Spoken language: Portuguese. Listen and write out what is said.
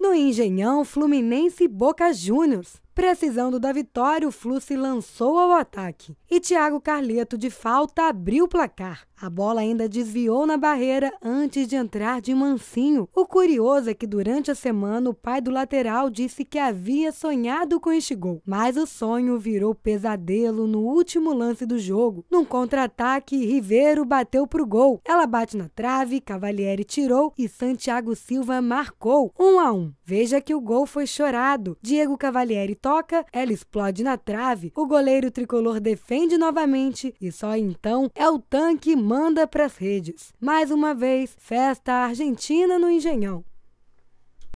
no Engenhão Fluminense Boca Juniors. Precisando da vitória, o Flu se lançou ao ataque e Thiago Carleto, de falta, abriu o placar. A bola ainda desviou na barreira antes de entrar de mansinho. O curioso é que durante a semana o pai do lateral disse que havia sonhado com este gol, mas o sonho virou pesadelo no último lance do jogo. Num contra-ataque, Rivero bateu pro gol. Ela bate na trave, Cavalieri tirou e Santiago Silva marcou 1 um a 1. Um. Veja que o gol foi chorado. Diego Cavalieri toca, ela explode na trave, o goleiro tricolor defende novamente e só então é o tanque manda para as redes. Mais uma vez, festa argentina no Engenhão.